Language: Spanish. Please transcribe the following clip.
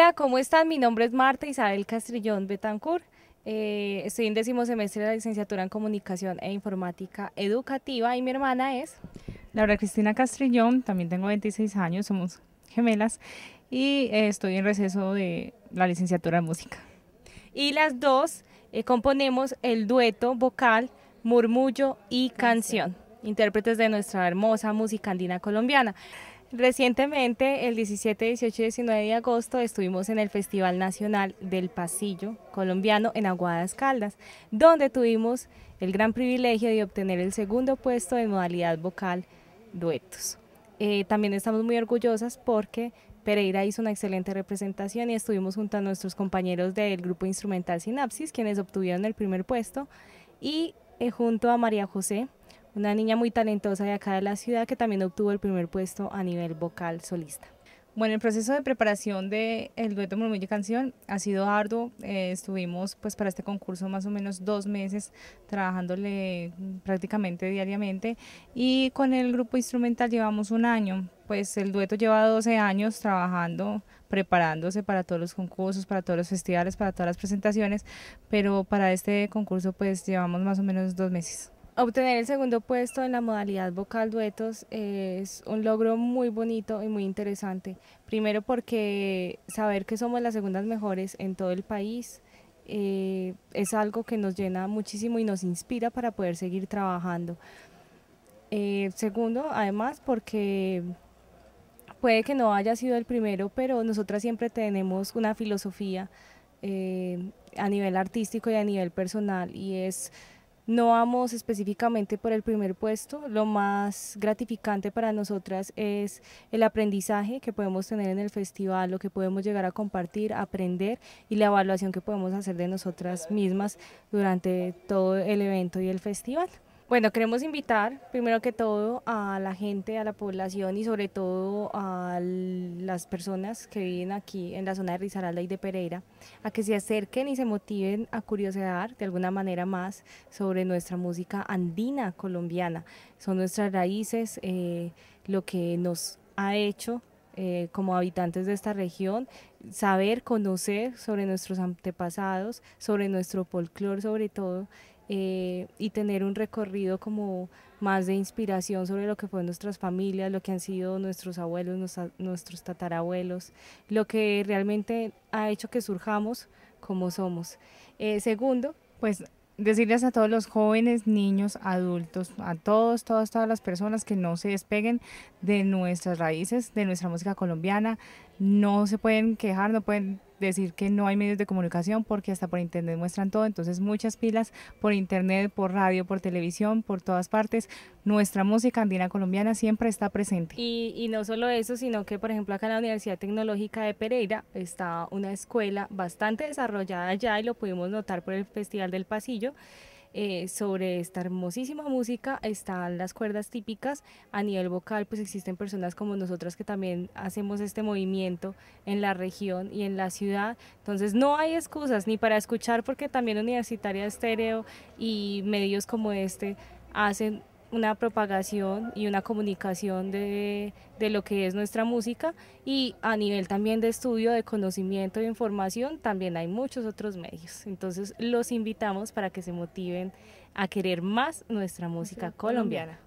Hola, ¿cómo están? Mi nombre es Marta Isabel Castrillón Betancourt. Eh, estoy en décimo semestre de la licenciatura en Comunicación e Informática Educativa y mi hermana es... Laura Cristina Castrillón, también tengo 26 años, somos gemelas y eh, estoy en receso de la licenciatura en Música. Y las dos eh, componemos el dueto vocal Murmullo y Canción, intérpretes de nuestra hermosa música andina colombiana. Recientemente, el 17, 18 y 19 de agosto, estuvimos en el Festival Nacional del Pasillo Colombiano en Aguadas Caldas, donde tuvimos el gran privilegio de obtener el segundo puesto de modalidad vocal duetos. Eh, también estamos muy orgullosas porque Pereira hizo una excelente representación y estuvimos junto a nuestros compañeros del grupo instrumental Sinapsis, quienes obtuvieron el primer puesto, y eh, junto a María José, una niña muy talentosa de acá de la ciudad que también obtuvo el primer puesto a nivel vocal solista. Bueno, el proceso de preparación del el dueto Murmullo y Canción ha sido arduo. Eh, estuvimos pues para este concurso más o menos dos meses trabajándole prácticamente diariamente y con el grupo instrumental llevamos un año. Pues el dueto lleva 12 años trabajando, preparándose para todos los concursos, para todos los festivales, para todas las presentaciones, pero para este concurso pues llevamos más o menos dos meses. Obtener el segundo puesto en la modalidad vocal duetos es un logro muy bonito y muy interesante. Primero porque saber que somos las segundas mejores en todo el país eh, es algo que nos llena muchísimo y nos inspira para poder seguir trabajando. Eh, segundo, además, porque puede que no haya sido el primero, pero nosotras siempre tenemos una filosofía eh, a nivel artístico y a nivel personal y es no vamos específicamente por el primer puesto, lo más gratificante para nosotras es el aprendizaje que podemos tener en el festival, lo que podemos llegar a compartir, aprender y la evaluación que podemos hacer de nosotras mismas durante todo el evento y el festival. Bueno, queremos invitar primero que todo a la gente, a la población y sobre todo al las personas que viven aquí en la zona de Risaralda y de Pereira a que se acerquen y se motiven a curiosear de alguna manera más sobre nuestra música andina colombiana. Son nuestras raíces, eh, lo que nos ha hecho eh, como habitantes de esta región, saber, conocer sobre nuestros antepasados, sobre nuestro folclore sobre todo eh, y tener un recorrido como más de inspiración sobre lo que fue nuestras familias, lo que han sido nuestros abuelos, nuestros tatarabuelos, lo que realmente ha hecho que surjamos como somos. Eh, segundo, pues decirles a todos los jóvenes, niños, adultos, a todos, todas, todas las personas que no se despeguen de nuestras raíces, de nuestra música colombiana, no se pueden quejar, no pueden decir que no hay medios de comunicación porque hasta por internet muestran todo, entonces muchas pilas por internet, por radio, por televisión, por todas partes, nuestra música andina colombiana siempre está presente. Y, no solo eso, sino que por ejemplo acá en la Universidad Tecnológica de Pereira está una escuela bastante desarrollada ya y lo pudimos notar por el Festival del Pasillo, eh, sobre esta hermosísima música están las cuerdas típicas. A nivel vocal, pues existen personas como nosotras que también hacemos este movimiento en la región y en la ciudad. Entonces no hay excusas ni para escuchar porque también Universitaria Estéreo y medios como este hacen una propagación y una comunicación de, de, lo que es nuestra música y a nivel también de estudio, de conocimiento, de información, también hay muchos otros medios. Entonces los invitamos para que se motiven a querer más nuestra música colombiana.